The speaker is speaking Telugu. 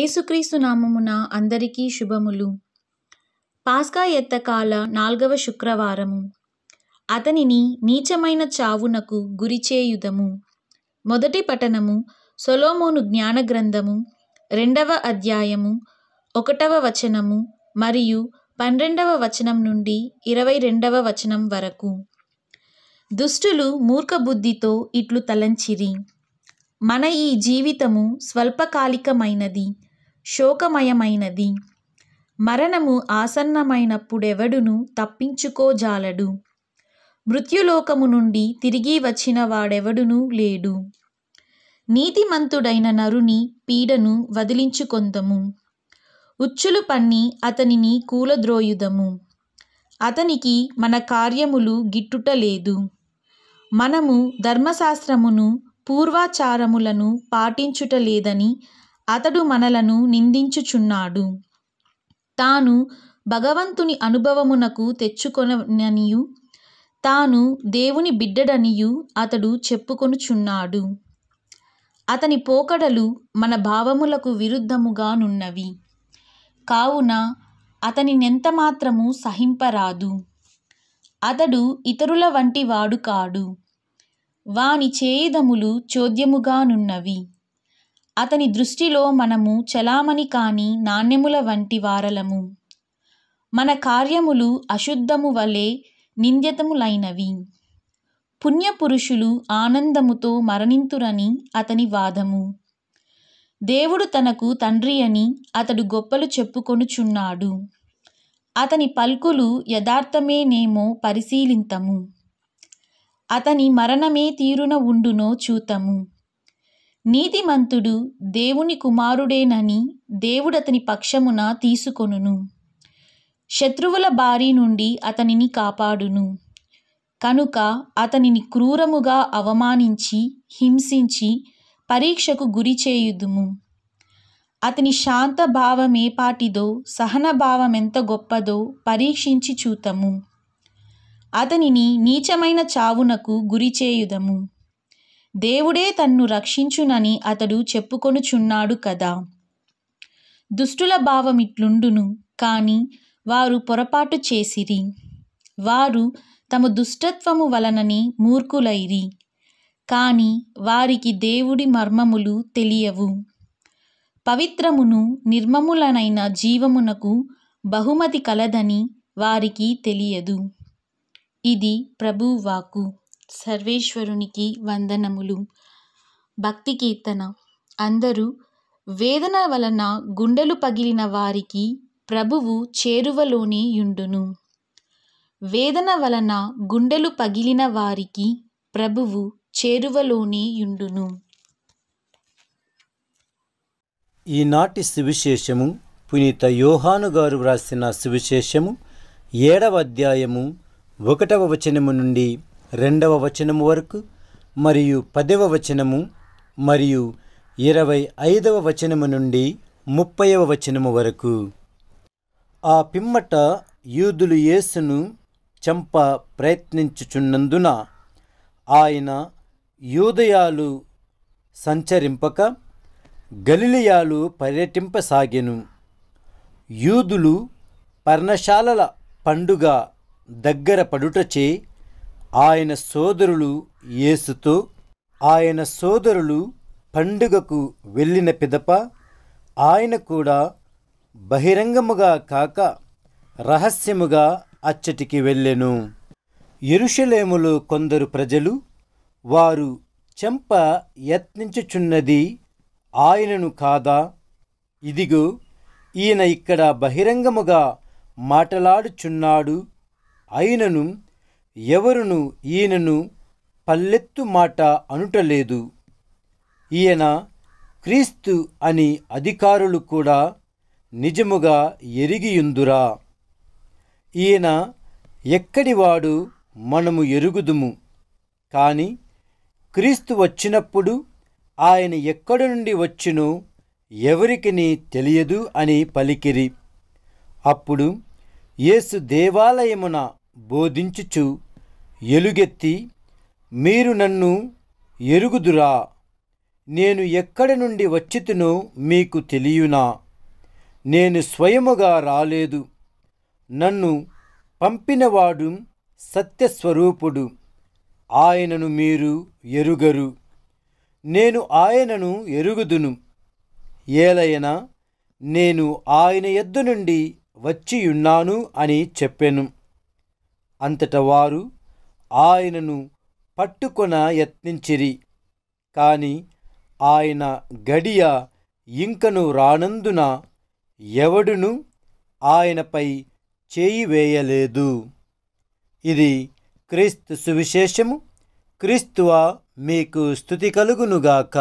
ఏసుక్రీస్తు నామమున అందరికీ శుభములు పాస్కా ఎత్తకాల నాల్గవ శుక్రవారము అతనిని నీచమైన చావునకు గురిచేయుదము మొదటి పఠనము సొలోమోను జ్ఞాన గ్రంథము రెండవ అధ్యాయము ఒకటవ వచనము మరియు పన్నెండవ వచనం నుండి ఇరవై రెండవ వచనం వరకు దుష్టులు మూర్ఖబుద్ధితో ఇట్లు తలంచిరి మన ఈ జీవితము స్వల్పకాలికమైనది శోకమయమైనది మరణము ఆసన్నమైనప్పుడెవడును తప్పించుకోజాలడు మృత్యులోకము నుండి తిరిగి వచ్చిన వాడెవడునూ లేడు నీతిమంతుడైన నరుని పీడను వదిలించుకొందము ఉచ్చులు పన్ని అతనిని కూలద్రోయుదము అతనికి మన కార్యములు గిట్టుటలేదు మనము ధర్మశాస్త్రమును పూర్వాచారములను పాటించుటలేదని అతడు మనలను నిందించుచున్నాడు తాను భగవంతుని అనుభవమునకు తెచ్చుకొననియు తాను దేవుని బిడ్డడనియు అతడు చెప్పుకొనుచున్నాడు అతని పోకడలు మన భావములకు విరుద్ధముగానున్నవి కావున అతనినెంత మాత్రము సహింపరాదు అతడు ఇతరుల వంటి వాడు కాడు వాని చేయుదములు చోద్యముగానున్నవి అతని దృష్టిలో మనము చెలామణి కాని నాణ్యముల వంటి వారలము మన కార్యములు అశుద్ధము వలె నింద్యతములైనవి పుణ్యపురుషులు ఆనందముతో మరణింతురని అతని వాదము దేవుడు తనకు తండ్రి అని అతడు గొప్పలు చెప్పుకొనుచున్నాడు అతని పల్కులు యథార్థమేనేమో పరిశీలింతము అతని మరణమే తీరున ఉండునో చూతము నీతిమంతుడు దేవుని కుమారుడేనని దేవుడతని పక్షమున తీసుకొనును శత్రువుల బారి నుండి అతనిని కాపాడును కనుక అతనిని క్రూరముగా అవమానించి హింసించి పరీక్షకు గురి చేయుదుము అతని శాంత భావమేపాటిదో సహన గొప్పదో పరీక్షించి చూతము అతనిని నీచమైన చావునకు గురి చేయుదము దేవుడే తన్ను రక్షించునని అతడు చెప్పుకొనుచున్నాడు కదా దుష్టుల భావమిట్లుండును కానీ వారు పొరపాటు చేసిరి వారు తమ దుష్టత్వము వలనని మూర్ఖులైరి కానీ వారికి దేవుడి మర్మములు తెలియవు పవిత్రమును నిర్మములనైన జీవమునకు బహుమతి కలదని వారికి తెలియదు ఇది ప్రభువాకు సర్వేశ్వరునికి వందనములు భక్తి కీర్తన అందరూ వేదన వలన గుండెలు పగిలిన వారికి ప్రభువు చేరువలోనే యుండును వేదన వలన గుండెలు పగిలిన వారికి ప్రభువు చేరువలోనే యుండును ఈనాటి సువిశేషము పునీత యోహాను గారు వ్రాసిన సువిశేషము ఏడవ అధ్యాయము ఒకటవ వచనము నుండి రెండవ వచనము వరకు మరియు పదవ వచనము మరియు ఇరవై ఐదవ వచనము నుండి ముప్పైవ వచనము వరకు ఆ పిమ్మట యూదులు యేసును చంప ప్రయత్నించుచున్నందున ఆయన యూదయాలు సంచరింపక గలిలియాలు పర్యటింపసాగెను యూదులు పర్ణశాలల పండుగ దగ్గర పడుటచే ఆయన సోదరులు యేసుతో ఆయన సోదరులు పండుగకు వెళ్ళిన పిదప ఆయన కూడా బహిరంగముగా కాక రహస్యముగా అచ్చటికి వెళ్ళెను ఎరుషలేములో కొందరు ప్రజలు వారు చెంప యత్నించుచున్నది ఆయనను కాదా ఇదిగో ఈయన ఇక్కడ బహిరంగముగా మాటలాడుచున్నాడు అయినను ఎవరును ఈయనను పల్లెత్తు మాట అనుటలేదు ఈయన క్రీస్తు అని అధికారులు కూడా నిజముగా ఎరిగియుందురా ఈయన ఎక్కడివాడు మనము ఎరుగుదుము కానీ క్రీస్తు వచ్చినప్పుడు ఆయన ఎక్కడి నుండి వచ్చినో ఎవరికి తెలియదు అని పలికిరి అప్పుడు యేసు దేవాలయమున బోధించుచు ఎలుగెత్తి మీరు నన్ను ఎరుగుదురా నేను ఎక్కడి నుండి వచ్చితునో మీకు తెలియనా నేను స్వయముగా రాలేదు నన్ను పంపినవాడు సత్యస్వరూపుడు ఆయనను మీరు ఎరుగరు నేను ఆయనను ఎరుగుదును ఏలైన నేను ఆయన ఎద్దు నుండి వచ్చియున్నాను అని చెప్పెను అంతట వారు ఆయనను పట్టుకొన యత్నించిరి కాని ఆయన గడియ ఇంకను రానందున ఎవడును ఆయనపై చేయి వేయలేదు ఇది క్రీస్తు సువిశేషము క్రీస్తువా మీకు స్థుతి కలుగునుగాక